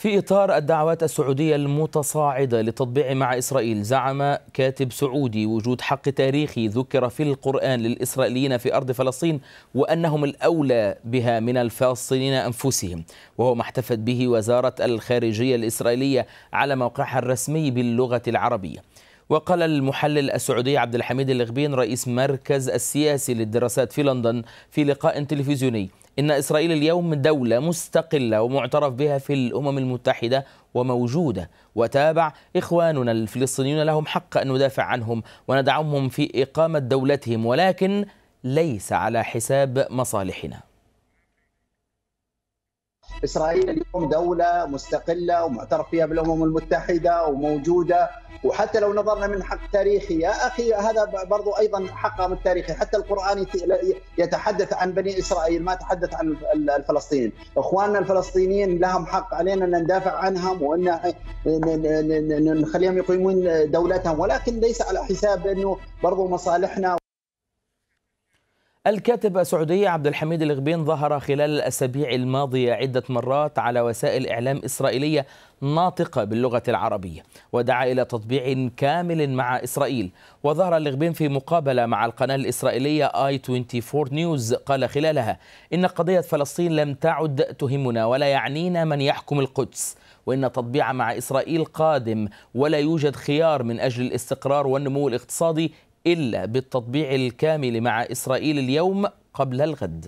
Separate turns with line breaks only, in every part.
في إطار الدعوات السعودية المتصاعدة للتطبيع مع إسرائيل زعم كاتب سعودي وجود حق تاريخي ذكر في القرآن للإسرائيليين في أرض فلسطين وأنهم الأولى بها من الفلسطينيين أنفسهم وهو ما احتفت به وزارة الخارجية الإسرائيلية على موقعها الرسمي باللغة العربية وقال المحلل السعودي عبد الحميد اللغبين رئيس مركز السياسي للدراسات في لندن في لقاء تلفزيوني إن إسرائيل اليوم دولة مستقلة ومعترف بها في الأمم المتحدة وموجودة وتابع إخواننا الفلسطينيون لهم حق أن ندافع عنهم وندعمهم في إقامة دولتهم ولكن ليس على حساب مصالحنا
اسرائيل اليوم دوله مستقله ومعترف فيها بالامم المتحده وموجوده وحتى لو نظرنا من حق تاريخي يا اخي هذا برضو ايضا حقهم التاريخي حتى القران يتحدث عن بني اسرائيل ما تحدث عن الفلسطينيين اخواننا الفلسطينيين لهم حق علينا ان ندافع عنهم وان نخليهم يقيمون دولتهم ولكن ليس على حساب انه برضو مصالحنا
الكاتب السعودي عبد الحميد الغبين ظهر خلال الأسابيع الماضية عدة مرات على وسائل إعلام إسرائيلية ناطقة باللغة العربية ودعا إلى تطبيع كامل مع إسرائيل وظهر الغبين في مقابلة مع القناة الإسرائيلية آي 24 نيوز قال خلالها إن قضية فلسطين لم تعد تهمنا ولا يعنينا من يحكم القدس وإن تطبيع مع إسرائيل قادم ولا يوجد خيار من أجل الاستقرار والنمو الاقتصادي إلا بالتطبيع الكامل مع إسرائيل اليوم قبل الغد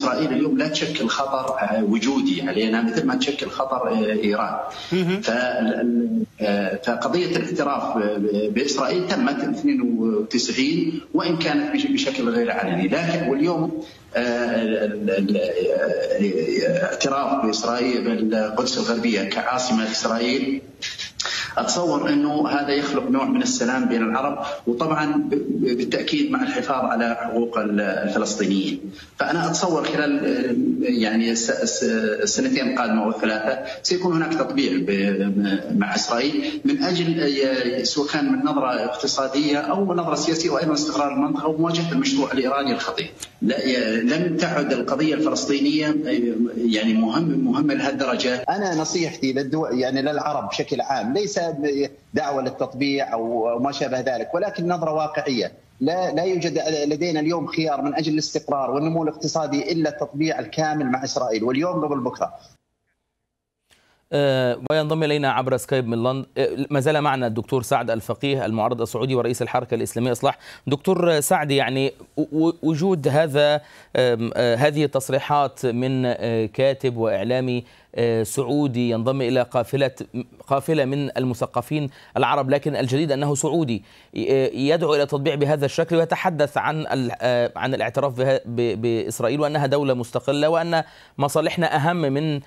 اسرائيل اليوم لا تشكل خطر آه، وجودي علينا مثل ما تشكل خطر آه، ايران. آه، فقضيه الاعتراف باسرائيل تمت 92 وان كانت بشكل غير علني، لكن واليوم الاعتراف باسرائيل بالقدس الغربيه كعاصمه اسرائيل اتصور انه هذا يخلق نوع من السلام بين العرب وطبعا بالتاكيد مع الحفاظ على حقوق الفلسطينيين فانا اتصور خلال يعني السنتين القادمه والثلاثه سيكون هناك تطبيع مع اسرائيل من اجل سواء كان من نظره اقتصاديه او نظره سياسيه وايضا استقرار المنطقه ومواجهه المشروع الايراني الخطير لم تعد القضيه الفلسطينيه يعني مهمه مهمه لهالدرجه انا نصيحتي للدول يعني للعرب بشكل عام ليس دعوة للتطبيع أو ما شابه ذلك ولكن نظرة واقعية لا لا يوجد لدينا اليوم خيار من اجل الاستقرار والنمو الاقتصادي الا التطبيع الكامل مع اسرائيل واليوم قبل بكره.
آه، وينضم الينا عبر سكايب من لندن آه، ما زال معنا الدكتور سعد الفقيه المعارض السعودي ورئيس الحركه الاسلاميه اصلاح دكتور سعد يعني وجود هذا آه، هذه التصريحات من كاتب واعلامي آه، سعودي ينضم الى قافله قافله من المثقفين العرب لكن الجديد انه سعودي آه، يدعو الى التطبيع بهذا الشكل ويتحدث عن آه، عن الاعتراف باسرائيل وانها دوله مستقله وان مصالحنا اهم من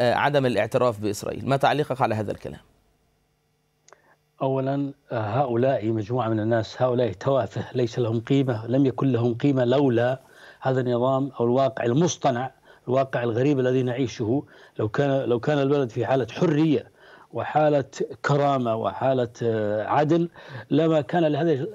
عدم الاعتراف باسرائيل، ما تعليقك على هذا الكلام؟
اولا هؤلاء مجموعه من الناس هؤلاء توافه ليس لهم قيمه لم يكن لهم قيمه لولا هذا النظام او الواقع المصطنع الواقع الغريب الذي نعيشه لو كان لو كان البلد في حاله حريه وحالة كرامة وحالة آه، عدل لما كان لهذا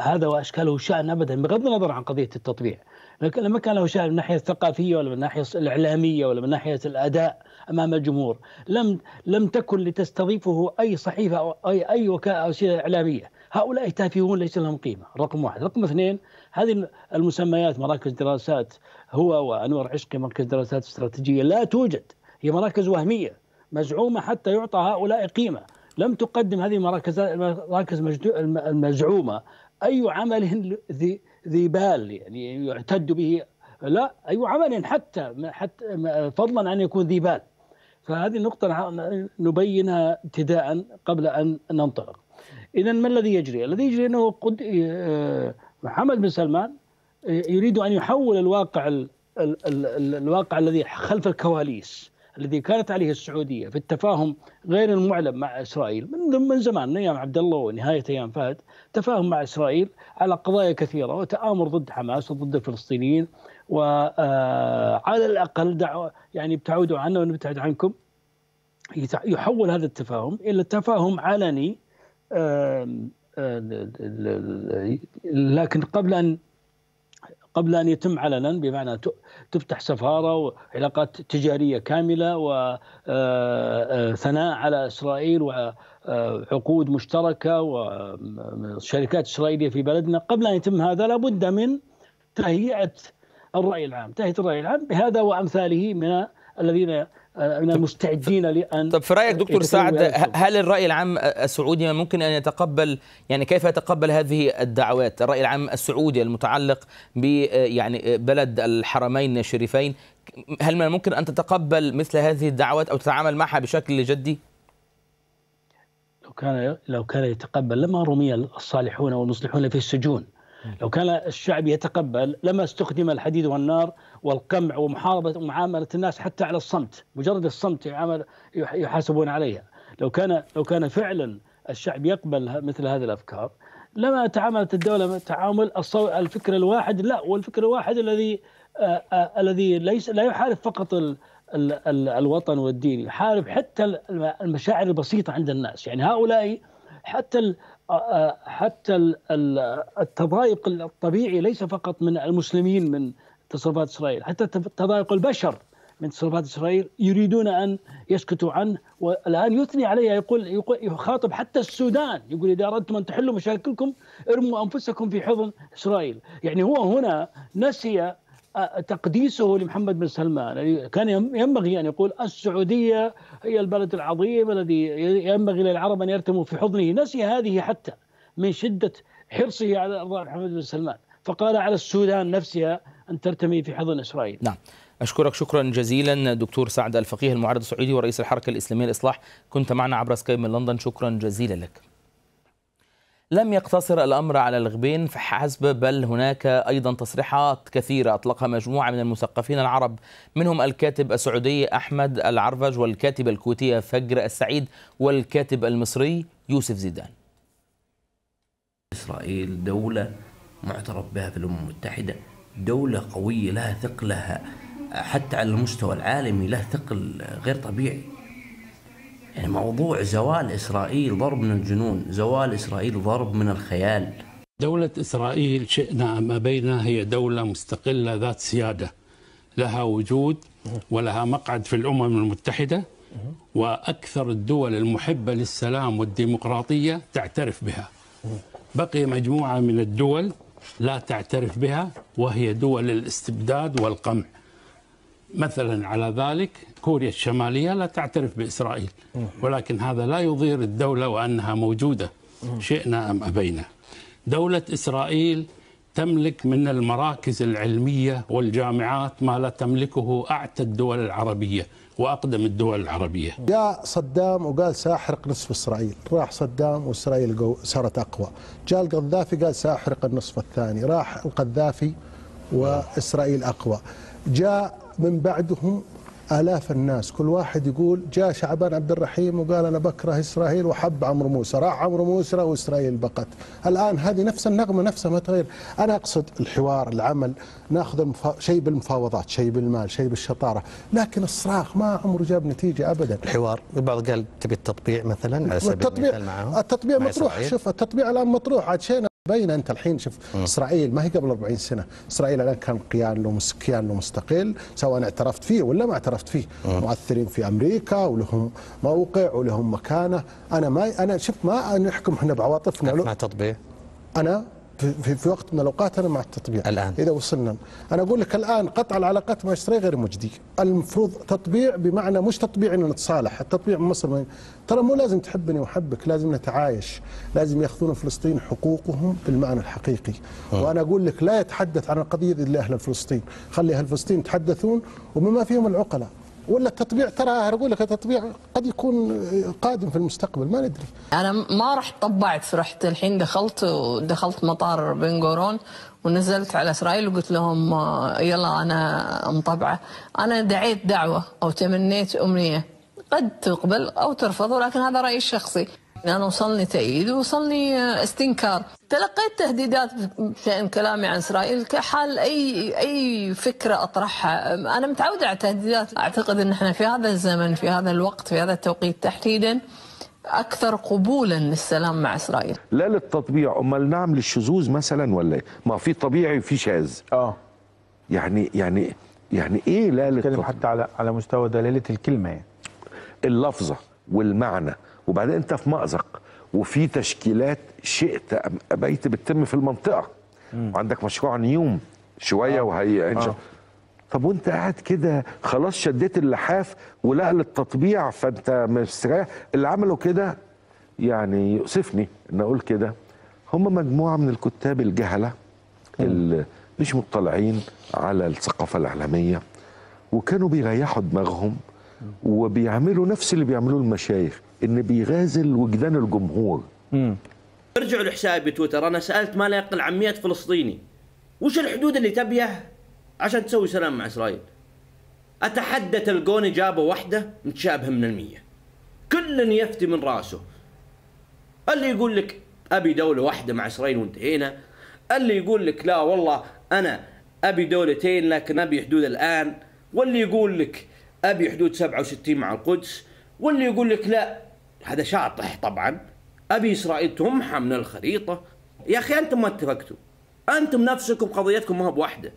هذا وأشكاله شأن أبدا بغض النظر عن قضية التطبيع لكن لما كان له شأن من الناحية الثقافية ولا من الناحية الإعلامية ولا من ناحية الأداء أمام الجمهور لم لم تكن لتستضيفه أي صحيفة أو أي أي وكالة أو وسيلة إعلامية هؤلاء تافهون ليس لهم قيمة رقم واحد رقم اثنين هذه المسميات مراكز دراسات هو وانور عشقي مركز دراسات استراتيجيه لا توجد هي مراكز وهميه مزعومه حتى يعطى هؤلاء قيمه لم تقدم هذه المراكز المراكز المزعومه اي عمل ذي ذي بال يعني يعتد به لا اي عمل حتى حتى فضلا عن يكون ذي بال فهذه النقطة نبينها ابتداء قبل أن ننطلق إذا ما الذي يجري؟ الذي يجري أنه قد آه، محمد بن سلمان آه، يريد ان يحول الواقع ال ال ال الواقع الذي خلف الكواليس الذي كانت عليه السعوديه في التفاهم غير المعلن مع اسرائيل من من زمان من ايام عبد الله ونهايه ايام فهد تفاهم مع اسرائيل على قضايا كثيره وتامر ضد حماس وضد الفلسطينيين وعلى آه، الاقل دعوة يعني ابتعدوا عنا ونبتعد عنكم يحول هذا التفاهم الى تفاهم علني لكن قبل ان قبل ان يتم علنا بمعنى تفتح سفاره وعلاقات تجاريه كامله وثناء آه، آه، على اسرائيل وعقود آه، مشتركه وشركات اسرائيليه في بلدنا قبل ان يتم هذا لابد من تهيئه الراي العام، تهيئه الراي العام بهذا وامثاله من الذين من المستعدين لان طب في رايك دكتور سعد
هل الراي العام السعودي ممكن ان يتقبل يعني كيف يتقبل هذه الدعوات الراي العام السعودي المتعلق ب يعني بلد الحرمين الشريفين هل من ممكن ان تتقبل مثل هذه الدعوات او تتعامل معها بشكل جدي؟
لو كان لو كان يتقبل لما رمي الصالحون والمصلحون في السجون لو كان الشعب يتقبل لما استخدم الحديد والنار والقمع ومحاربة ومعاملة الناس حتى على الصمت مجرد الصمت يحاسبون عليها لو كان لو كان فعلا الشعب يقبل مثل هذه الافكار لما تعاملت الدوله تعامل الفكر الواحد لا والفكر الواحد الذي آه، آه، الذي ليس لا يحارب فقط ال ال ال الوطن والدين يحارب حتى المشاعر البسيطه عند الناس يعني هؤلاء حتى حتى التضايق الطبيعي ليس فقط من المسلمين من تصرفات اسرائيل، حتى تضايق البشر من تصرفات اسرائيل يريدون ان يسكتوا عنه والان يثني عليها يقول يخاطب حتى السودان يقول اذا اردتم ان تحلوا مشاكلكم ارموا انفسكم في حضن اسرائيل، يعني هو هنا نسي تقديسه لمحمد بن سلمان يعني كان ينبغي أن يقول السعودية هي البلد العظيم الذي ينبغي للعرب أن يرتموا في حضنه نسي هذه حتى من شدة حرصه على إرضاء محمد بن سلمان فقال على السودان نفسها أن ترتمي في حضن إسرائيل
نعم أشكرك شكرا جزيلا دكتور سعد الفقيه المعارض السعودي ورئيس الحركة الإسلامية للإصلاح كنت معنا عبر سكايب من لندن شكرا جزيلا لك لم يقتصر الأمر على الغبين فحسب بل هناك أيضا تصريحات كثيرة أطلقها مجموعة من المثقفين العرب منهم الكاتب السعودي أحمد العرفج والكاتبة الكويتية فجر السعيد والكاتب المصري يوسف زيدان إسرائيل دولة معترف بها في الأمم المتحدة دولة قوية لها ثقلها حتى على المستوى العالمي له ثقل غير طبيعي يعني موضوع زوال إسرائيل ضرب من الجنون زوال
إسرائيل ضرب من الخيال دولة إسرائيل شئنا أم أبينا هي دولة مستقلة ذات سيادة لها وجود ولها مقعد في الأمم المتحدة وأكثر الدول المحبة للسلام والديمقراطية تعترف بها بقي مجموعة من الدول لا تعترف بها وهي دول الاستبداد والقمع مثلا على ذلك كوريا الشمالية لا تعترف بإسرائيل ولكن هذا لا يضير الدولة وأنها موجودة شئنا أم أبينا دولة إسرائيل تملك من المراكز العلمية والجامعات ما لا تملكه أعتى الدول العربية وأقدم الدول العربية
جاء صدام وقال سأحرق نصف إسرائيل راح صدام وإسرائيل صارت أقوى جاء القذافي قال سأحرق النصف الثاني راح القذافي وإسرائيل أقوى جاء من بعدهم آلاف الناس كل واحد يقول جاء شعبان عبد الرحيم وقال أنا بكره إسرائيل وحب عمرو موسى راح عمرو موسى وإسرائيل بقت الآن هذه نفس النغمة نفسها ما تغير أنا أقصد الحوار العمل ناخذ المفا... شيء بالمفاوضات شيء بالمال شيء بالشطارة لكن الصراخ ما عمره جاب نتيجة أبدا الحوار البعض قال تبي التطبيع مثلا على سبيل التطبيع التطبيع مطروح شوف التطبيع الآن مطروح عاد شينا بين انت الحين شوف آه. اسرائيل ما هي قبل 40 سنه، اسرائيل الان كان كيان له كيان له مستقل سواء اعترفت فيه ولا ما اعترفت فيه، آه. مؤثرين في امريكا ولهم موقع ولهم مكانه، انا ما انا شوف ما نحكم احنا بعواطفنا كان تطبيع؟ انا في, في وقت من الاوقات انا مع التطبيع الان اذا وصلنا انا اقول لك الان قطع العلاقات مع اسرائيل غير مجدي المفروض تطبيع بمعنى مش تطبيع ان نتصالح التطبيع من مصر ترى مو لازم تحبني وحبك لازم نتعايش لازم ياخذون فلسطين حقوقهم بالمعنى الحقيقي أوه. وانا اقول لك لا يتحدث عن القضيه الا اهل فلسطين خلي اهل فلسطين يتحدثون وبما فيهم العقلاء ولا التطبيع ترى اقول لك التطبيع قد يكون قادم في المستقبل ما ندري
انا ما رحت طبعت رحت الحين دخلت دخلت مطار بن قورون ونزلت على اسرائيل وقلت لهم آه، يلا انا مطبعه انا دعيت دعوه او تمنيت امنيه قد تقبل او ترفض ولكن هذا رايي الشخصي أنا يعني وصلني تأييد ووصلني آه، استنكار تلقيت تهديدات بشأن كلامي عن إسرائيل كحال أي أي فكرة أطرحها أنا متعودة على التهديدات أعتقد أن احنا في هذا الزمن في هذا الوقت في هذا التوقيت تحديدا اكثر قبولا للسلام مع اسرائيل
لا للتطبيع امال نعم للشذوذ مثلا ولا ايه ما في طبيعي وفي شاذ اه يعني يعني يعني ايه لا للتطبيع حتى على على مستوى دلاله الكلمه يعني اللفظه والمعنى وبعدين انت في مأزق وفي تشكيلات شئت ام ابيت بتتم في المنطقه مم. وعندك مشروع نيوم شويه آه. وهي آه. طب وانت قاعد كده خلاص شديت اللحاف ولقل التطبيع فانت مستريح اللي عملوا كده يعني يؤسفني ان اقول كده هم مجموعه من الكتاب الجهله اللي مش مطلعين على الثقافه الاعلاميه وكانوا بيريحوا دماغهم وبيعملوا نفس اللي بيعملوه المشايخ ان بيغازل وجدان الجمهور امم
ارجعوا لحسابي تويتر انا سالت ما لا يقل عن 100 فلسطيني وش الحدود اللي تبيه عشان تسوي سلام مع اسرائيل اتحدى تلقوني جابوا واحده متشابهه من المية كل يفتي من راسه اللي يقول لك ابي دوله واحده مع اسرائيل وانتهينا اللي يقول لك لا والله انا ابي دولتين لكن ابي حدود الان واللي يقول لك ابي حدود 67 مع القدس واللي يقول لك لا هذا شاطح طبعا ابي اسرائيل تمحى من الخريطه يا اخي انتم ما اتفقتوا انتم نفسكم قضيتكم ما هو بواحده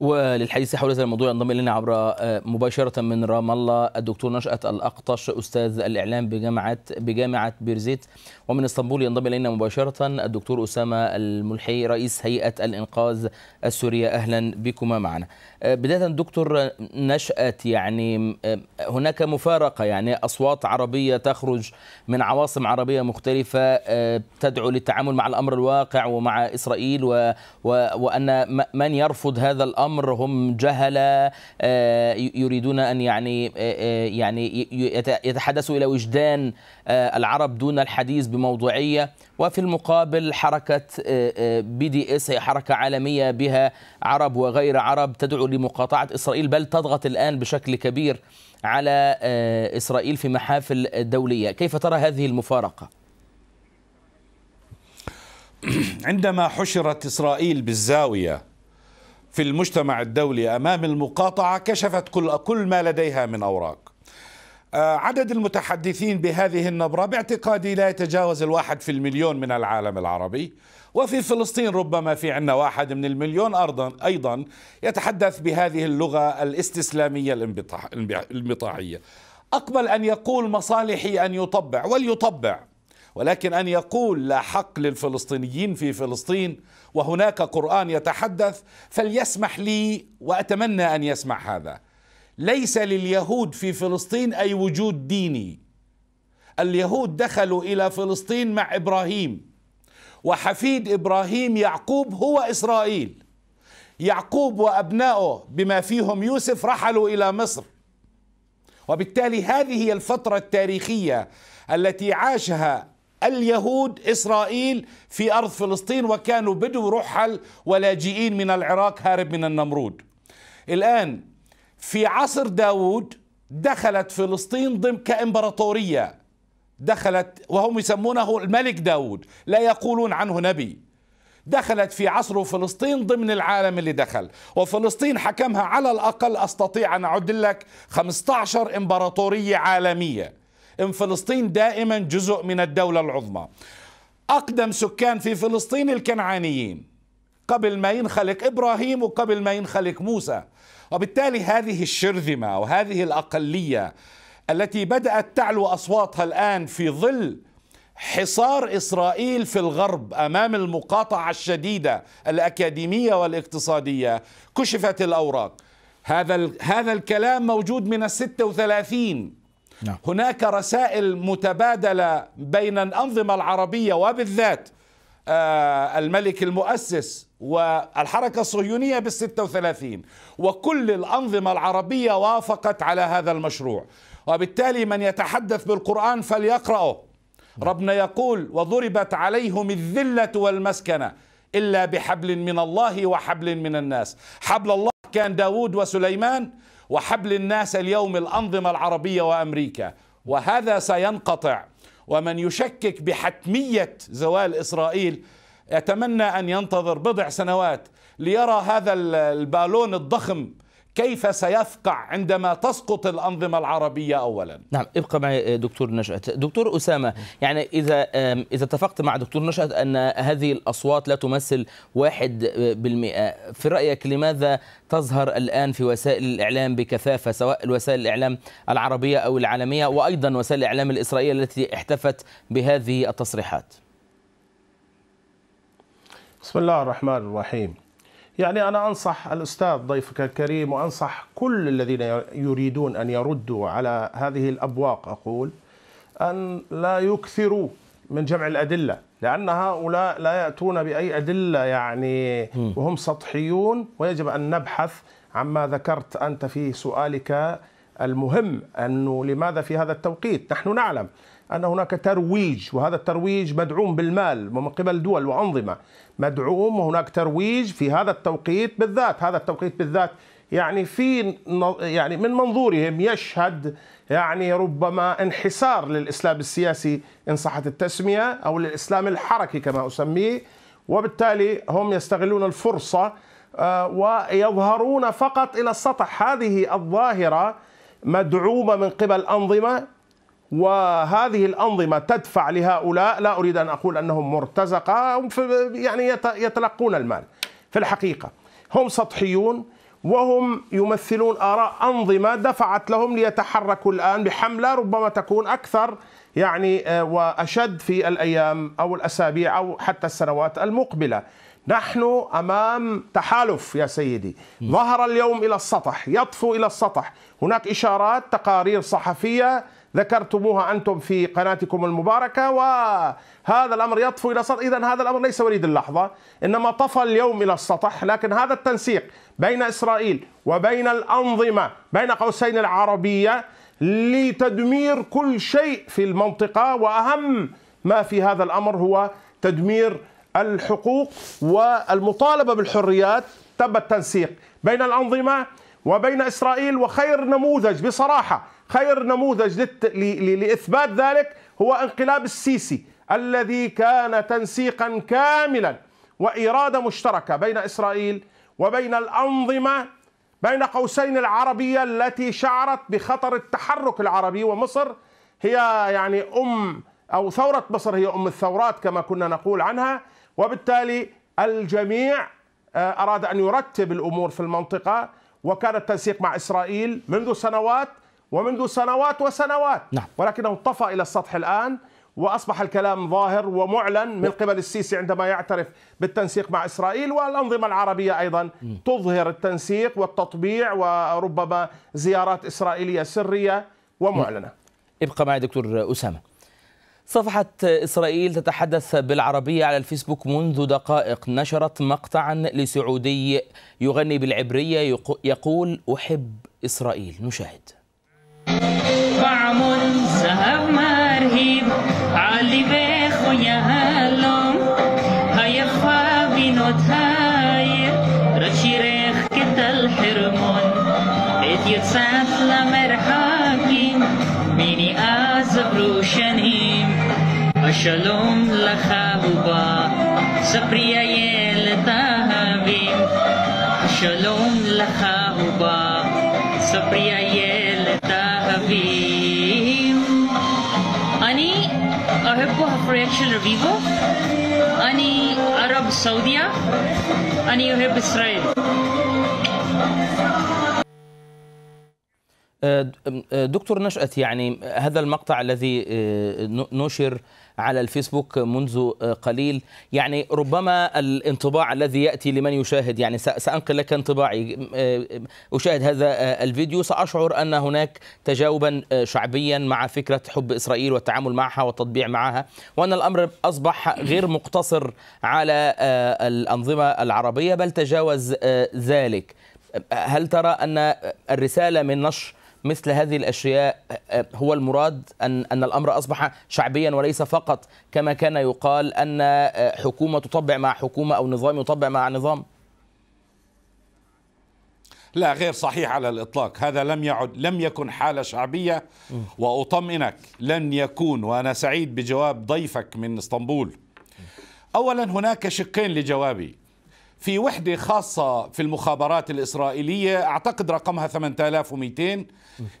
وللحديث حول هذا الموضوع ينضم الينا عبر آه، مباشره من رام الله الدكتور نشأت الاقطش استاذ الاعلام بجامعه بجامعه بيرزيت ومن اسطنبول ينضم الينا مباشره الدكتور اسامه الملحي رئيس هيئه الانقاذ السوريه اهلا بكما معنا. آه، بداية دكتور نشأت يعني آه، هناك مفارقة يعني أصوات عربية تخرج من عواصم عربية مختلفة آه، تدعو للتعامل مع الأمر الواقع ومع إسرائيل و وأن من يرفض هذا الأمر هم جهلة يريدون أن يعني يعني يتحدثوا إلى وجدان آه، العرب دون الحديث بموضوعية وفي المقابل حركة بي دي اس هي حركة عالمية بها عرب وغير عرب تدعو لمقاطعة إسرائيل بل تضغط الآن بشكل كبير على آه، إسرائيل في محافل دولية كيف ترى هذه المفارقة؟
عندما حشرت إسرائيل بالزاوية في المجتمع الدولي أمام المقاطعة كشفت كل, كل ما لديها من أوراق آه، عدد المتحدثين بهذه النبرة باعتقادي لا يتجاوز الواحد في المليون من العالم العربي وفي فلسطين ربما في عندنا واحد من المليون أرضا أيضا يتحدث بهذه اللغة الاستسلامية الانبطاعية أقبل أن يقول مصالحي أن يطبع وليطبع ولكن أن يقول لا حق للفلسطينيين في فلسطين وهناك قرآن يتحدث فليسمح لي وأتمنى أن يسمع هذا ليس لليهود في فلسطين اي وجود ديني اليهود دخلوا الى فلسطين مع ابراهيم وحفيد ابراهيم يعقوب هو اسرائيل يعقوب وابناؤه بما فيهم يوسف رحلوا الى مصر وبالتالي هذه هي الفتره التاريخيه التي عاشها اليهود اسرائيل في ارض فلسطين وكانوا بدو رحل ولاجئين من العراق هارب من النمرود الان في عصر داوود دخلت فلسطين ضمن كإمبراطورية دخلت وهم يسمونه الملك داود لا يقولون عنه نبي دخلت في عصره فلسطين ضمن العالم اللي دخل وفلسطين حكمها على الأقل أستطيع أن أعد لك 15 إمبراطورية عالمية إن فلسطين دائما جزء من الدولة العظمى أقدم سكان في فلسطين الكنعانيين قبل ما ينخلق ابراهيم وقبل ما ينخلق موسى وبالتالي هذه الشرذمه وهذه الاقليه التي بدات تعلو اصواتها الان في ظل حصار اسرائيل في الغرب امام المقاطعه الشديده الاكاديميه والاقتصاديه كشفت الاوراق هذا هذا الكلام موجود من ال 36 نعم. هناك رسائل متبادله بين الانظمه العربيه وبالذات آه، الملك المؤسس والحركة الصهيونية بال 36 وكل الأنظمة العربية وافقت على هذا المشروع وبالتالي من يتحدث بالقرآن فليقرأه ربنا يقول وضربت عليهم الذلة والمسكنة إلا بحبل من الله وحبل من الناس حبل الله كان داود وسليمان وحبل الناس اليوم الأنظمة العربية وأمريكا وهذا سينقطع ومن يشكك بحتمية زوال إسرائيل اتمنى ان ينتظر بضع سنوات ليرى هذا البالون الضخم كيف سيفقع عندما تسقط الأنظمة العربية أولا
نعم ابقى معي آه، دكتور نشأت دكتور أسامة يعني إذا إذا اتفقت مع دكتور نشأت أن هذه الأصوات لا تمثل واحد آه، بالمئة في رأيك لماذا تظهر الآن في وسائل الإعلام بكثافة سواء وسائل الإعلام العربية أو العالمية وأيضا وسائل الإعلام الإسرائيلية التي احتفت بهذه التصريحات
بسم الله الرحمن الرحيم يعني أنا أنصح الأستاذ ضيفك الكريم وأنصح كل الذين يريدون أن يردوا على هذه الأبواق أقول أن لا يكثروا من جمع الأدلة لأن هؤلاء لا يأتون بأي أدلة يعني وهم سطحيون ويجب أن نبحث عما ذكرت أنت في سؤالك المهم أنه لماذا في هذا التوقيت نحن نعلم أن هناك ترويج وهذا الترويج مدعوم بالمال ومن قبل دول وأنظمة مدعوم وهناك ترويج في هذا التوقيت بالذات هذا التوقيت بالذات يعني في يعني من منظورهم يشهد يعني ربما انحسار للاسلام السياسي ان صحت التسميه او للاسلام الحركي كما اسميه وبالتالي هم يستغلون الفرصه آه، ويظهرون فقط الى السطح هذه الظاهره مدعومه من قبل انظمه وهذه الأنظمة تدفع لهؤلاء لا أريد أن أقول أنهم مرتزقة يعني يتلقون المال في الحقيقة هم سطحيون وهم يمثلون آراء أنظمة دفعت لهم ليتحركوا الآن بحملة ربما تكون أكثر يعني آه، وأشد في الأيام أو الأسابيع أو حتى السنوات المقبلة نحن امام تحالف يا سيدي ظهر اليوم الى السطح يطفو الى السطح هناك اشارات تقارير صحفيه ذكرتموها أنتم في قناتكم المباركة وهذا الأمر يطفو إلى السطح إذا هذا الأمر ليس وليد اللحظة إنما طفى اليوم إلى السطح لكن هذا التنسيق بين إسرائيل وبين الأنظمة بين قوسين العربية لتدمير كل شيء في المنطقة وأهم ما في هذا الأمر هو تدمير الحقوق والمطالبة بالحريات تم التنسيق بين الأنظمة وبين إسرائيل وخير نموذج بصراحة خير نموذج لت... ل... لاثبات ذلك هو انقلاب السيسي الذي كان تنسيقا كاملا واراده مشتركه بين اسرائيل وبين الانظمه بين قوسين العربيه التي شعرت بخطر التحرك العربي ومصر هي يعني ام او ثوره مصر هي ام الثورات كما كنا نقول عنها وبالتالي الجميع آه، اراد ان يرتب الامور في المنطقه وكان التنسيق مع اسرائيل منذ سنوات ومنذ سنوات وسنوات نعم. ولكنه طفى إلى السطح الآن واصبح الكلام ظاهر ومعلن من قبل السيسي عندما يعترف بالتنسيق مع اسرائيل والانظمه العربيه ايضا تظهر التنسيق والتطبيع وربما زيارات اسرائيليه سريه ومعلنه.
ابقى معي دكتور اسامه. صفحة إسرائيل تتحدث بالعربية على الفيسبوك منذ دقائق نشرت مقطعا لسعودي يغني بالعبرية يقول أحب إسرائيل نشاهد طعم زهب مرهیب علی بخوی هلم های خوابینات های را چیرخ که دل حرمان ایتی سطل مرحاکیم مینی از بروشنیم
اشلوم
لخابوبا سپریه لتاهیم
اشلوم لخابوبا سپریه أحبه فريكشن ريفيفو
أني عرب سعودية أني أحب إسرائيل أه، أه، دكتور نشأت يعني هذا المقطع الذي أه، نشر على الفيسبوك منذ آه، قليل يعني ربما الانطباع الذي يأتي لمن يشاهد يعني سأنقل لك انطباعي آه، أشاهد هذا آه، الفيديو سأشعر أن هناك تجاوبا شعبيا مع فكرة حب إسرائيل والتعامل معها والتطبيع معها وأن الأمر أصبح غير مقتصر على الأنظمة العربية بل تجاوز ذلك هل ترى أن الرسالة من نشر مثل هذه الاشياء أه، أه، هو المراد ان ان الامر اصبح شعبيا وليس فقط كما كان يقال ان أه، حكومه تطبع مع حكومه او نظام يطبع مع نظام
لا غير صحيح على الاطلاق هذا لم يعد لم يكن حاله شعبيه واطمئنك لن يكون وانا سعيد بجواب ضيفك من اسطنبول اولا هناك شقين لجوابي في وحدة خاصة في المخابرات الإسرائيلية أعتقد رقمها 8200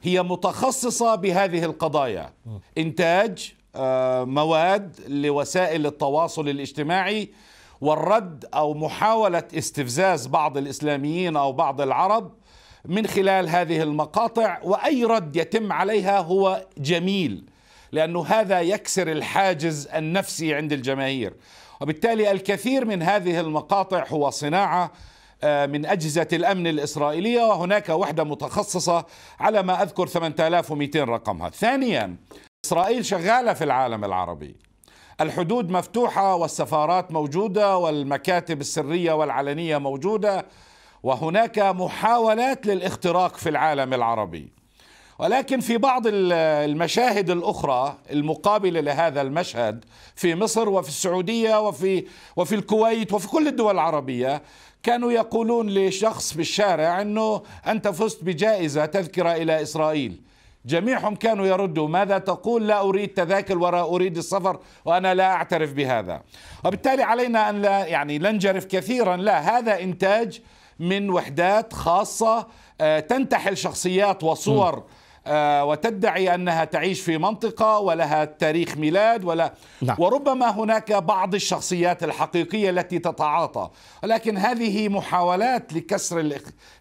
هي متخصصة بهذه القضايا إنتاج آه، مواد لوسائل التواصل الاجتماعي والرد أو محاولة استفزاز بعض الإسلاميين أو بعض العرب من خلال هذه المقاطع وأي رد يتم عليها هو جميل لأنه هذا يكسر الحاجز النفسي عند الجماهير وبالتالي الكثير من هذه المقاطع هو صناعه آه، من أجهزة الأمن الإسرائيلية وهناك وحدة متخصصة على ما أذكر 8200 رقمها ثانيا إسرائيل شغالة في العالم العربي الحدود مفتوحة والسفارات موجودة والمكاتب السرية والعلنية موجودة وهناك محاولات للاختراق في العالم العربي ولكن في بعض المشاهد الأخرى المقابلة لهذا المشهد في مصر وفي السعودية وفي, وفي الكويت وفي كل الدول العربية كانوا يقولون لشخص في الشارع أنه أنت فزت بجائزة تذكرة إلى إسرائيل جميعهم كانوا يردوا ماذا تقول لا أريد تذاكر ولا أريد السفر وأنا لا أعترف بهذا وبالتالي علينا أن لا يعني ننجرف كثيرا لا هذا إنتاج من وحدات خاصة آه، تنتحل شخصيات وصور م. آه، وتدعي أنها تعيش في منطقة ولها تاريخ ميلاد ولا نعم. وربما هناك بعض الشخصيات الحقيقية التي تتعاطى لكن هذه محاولات لكسر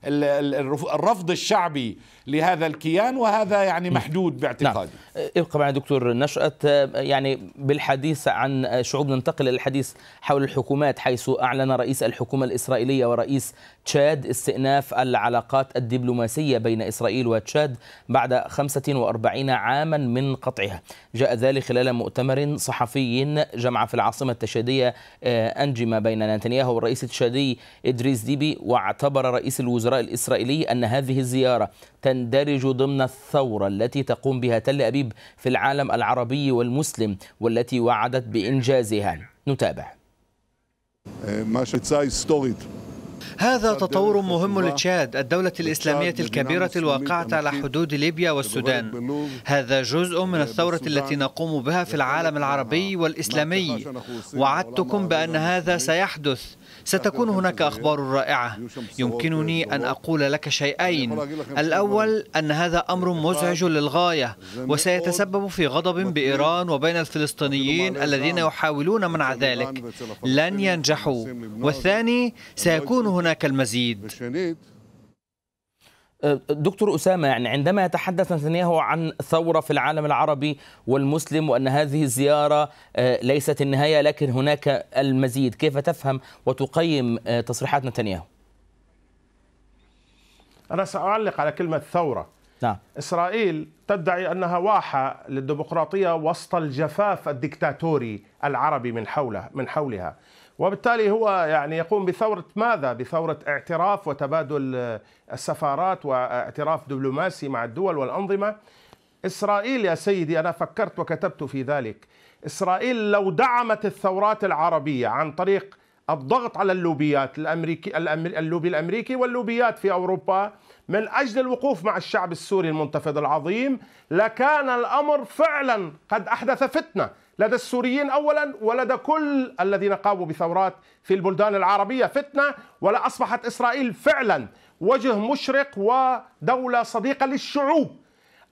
الرفض الشعبي لهذا الكيان وهذا يعني نعم.
محدود باعتقادي نعم. ابقى إيه، معي دكتور نشأت آه، يعني بالحديث عن شعوب ننتقل إلى الحديث حول الحكومات حيث أعلن رئيس الحكومة الإسرائيلية ورئيس تشاد استئناف العلاقات الدبلوماسية بين إسرائيل وتشاد بعد 45 عاما من قطعها جاء ذلك خلال مؤتمر صحفي جمع في العاصمة التشادية آه، أنجما بين نتنياهو والرئيس التشادي إدريس ديبي واعتبر رئيس الوزراء الإسرائيلي أن هذه الزيارة تندرج ضمن الثورة التي تقوم بها تل أبيب في العالم العربي والمسلم والتي وعدت بإنجازها
نتابع
هذا تطور
مهم لتشاد الدولة الإسلامية الكبيرة الواقعة على حدود ليبيا والسودان هذا جزء من الثورة التي نقوم بها في العالم العربي والإسلامي وعدتكم بأن هذا سيحدث ستكون هناك أخبار رائعة يمكنني أن أقول لك شيئين الأول أن هذا أمر مزعج للغاية وسيتسبب في غضب بإيران وبين الفلسطينيين الذين يحاولون منع ذلك لن ينجحوا والثاني سيكون هناك المزيد
دكتور أسامة يعني عندما يتحدث نتنياهو عن ثورة في العالم العربي والمسلم وأن هذه الزيارة آه، ليست النهاية لكن هناك المزيد كيف تفهم وتقيم آه، تصريحات نتنياهو
أنا سأعلق على كلمة ثورة نعم. إسرائيل تدعي أنها واحة للديمقراطية وسط الجفاف الدكتاتوري العربي من حولها من حولها وبالتالي هو يعني يقوم بثورة ماذا؟ بثورة اعتراف وتبادل السفارات واعتراف دبلوماسي مع الدول والأنظمة إسرائيل يا سيدي أنا فكرت وكتبت في ذلك إسرائيل لو دعمت الثورات العربية عن طريق الضغط على اللوبيات الأمريكي اللوبي الأمريكي واللوبيات في أوروبا من أجل الوقوف مع الشعب السوري المنتفض العظيم لكان الأمر فعلا قد أحدث فتنة لدى السوريين اولا ولدى كل الذين قاموا بثورات في البلدان العربيه فتنه ولا اصبحت اسرائيل فعلا وجه مشرق ودوله صديقه للشعوب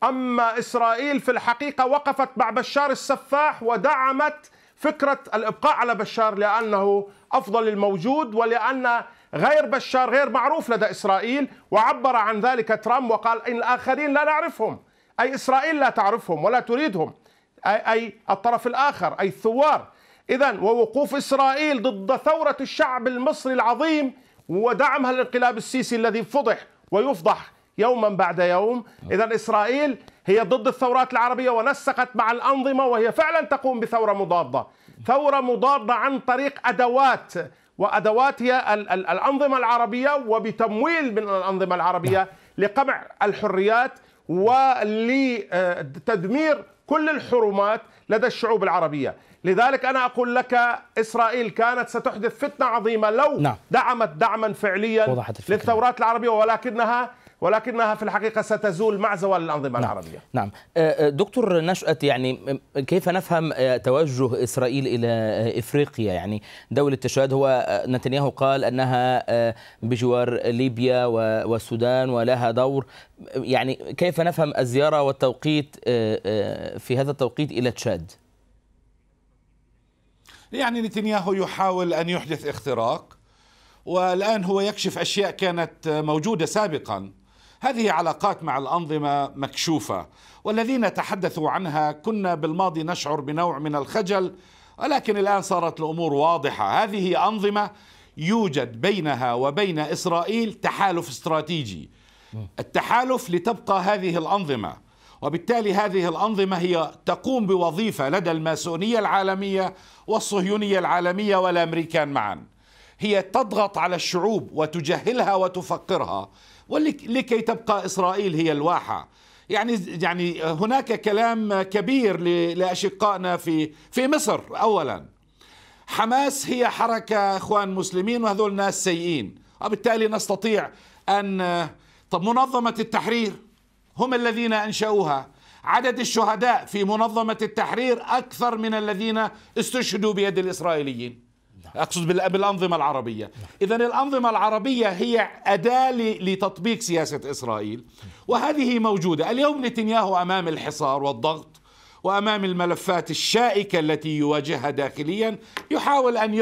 اما اسرائيل في الحقيقه وقفت مع بشار السفاح ودعمت فكره الابقاء على بشار لانه افضل الموجود ولان غير بشار غير معروف لدى اسرائيل وعبر عن ذلك ترامب وقال ان الاخرين لا نعرفهم اي اسرائيل لا تعرفهم ولا تريدهم أي الطرف الآخر أي الثوار إذا ووقوف إسرائيل ضد ثورة الشعب المصري العظيم ودعمها للانقلاب السيسي الذي فضح ويفضح يوما بعد يوم إذا إسرائيل هي ضد الثورات العربية ونسقت مع الأنظمة وهي فعلا تقوم بثورة مضادة ثورة مضادة عن طريق أدوات وأدوات هي الأنظمة العربية وبتمويل من الأنظمة العربية نعم. لقمع الحريات ولتدمير كل الحرمات لدى الشعوب العربية لذلك أنا أقول لك إسرائيل كانت ستحدث فتنة عظيمة لو نعم. دعمت دعما فعليا للثورات العربية ولكنها ولكنها في الحقيقة ستزول مع زوال الأنظمة نعم. العربية
نعم أه، أه، دكتور نشأة يعني كيف نفهم أه، توجه إسرائيل إلى إفريقيا يعني دولة تشاد هو نتنياهو قال أنها بجوار ليبيا والسودان ولها دور يعني كيف نفهم الزيارة والتوقيت في هذا التوقيت إلى تشاد
يعني نتنياهو يحاول أن يحدث اختراق والآن هو يكشف أشياء كانت موجودة سابقاً هذه علاقات مع الأنظمة مكشوفة والذين تحدثوا عنها كنا بالماضي نشعر بنوع من الخجل ولكن الآن صارت الأمور واضحة هذه أنظمة يوجد بينها وبين إسرائيل تحالف استراتيجي التحالف لتبقى هذه الأنظمة وبالتالي هذه الأنظمة هي تقوم بوظيفة لدى الماسونية العالمية والصهيونية العالمية والأمريكان معا هي تضغط على الشعوب وتجهلها وتفقرها ولكي تبقى إسرائيل هي الواحة يعني يعني هناك كلام كبير لأشقائنا في في مصر أولا حماس هي حركة إخوان مسلمين وهذول ناس سيئين وبالتالي نستطيع أن طب منظمة التحرير هم الذين أنشأوها عدد الشهداء في منظمة التحرير أكثر من الذين استشهدوا بيد الإسرائيليين اقصد بالانظمه العربيه اذا الانظمه العربيه هي اداه لتطبيق سياسه اسرائيل وهذه موجوده اليوم نتنياهو امام الحصار والضغط وامام الملفات الشائكه التي يواجهها داخليا يحاول ان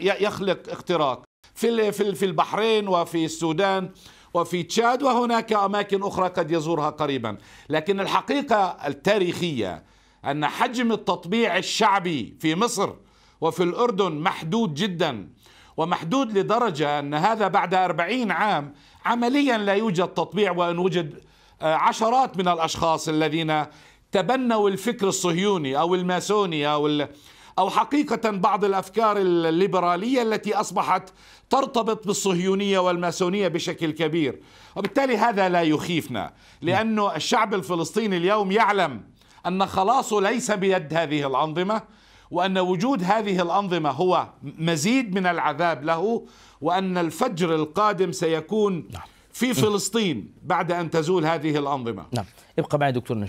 يخلق اختراق في في البحرين وفي السودان وفي تشاد وهناك اماكن اخرى قد يزورها قريبا لكن الحقيقه التاريخيه ان حجم التطبيع الشعبي في مصر وفي الأردن محدود جدا ومحدود لدرجة أن هذا بعد أربعين عام عمليا لا يوجد تطبيع وإن وجد آه، عشرات من الأشخاص الذين تبنوا الفكر الصهيوني أو الماسوني أو أو حقيقة بعض الأفكار الليبرالية التي أصبحت ترتبط بالصهيونية والماسونية بشكل كبير وبالتالي هذا لا يخيفنا لأن الشعب الفلسطيني اليوم يعلم أن خلاصه ليس بيد هذه الأنظمة وأن وجود هذه الأنظمة هو مزيد من العذاب له وأن الفجر القادم سيكون نعم. في فلسطين بعد أن تزول هذه الأنظمة نعم ابقى معي دكتور نشاط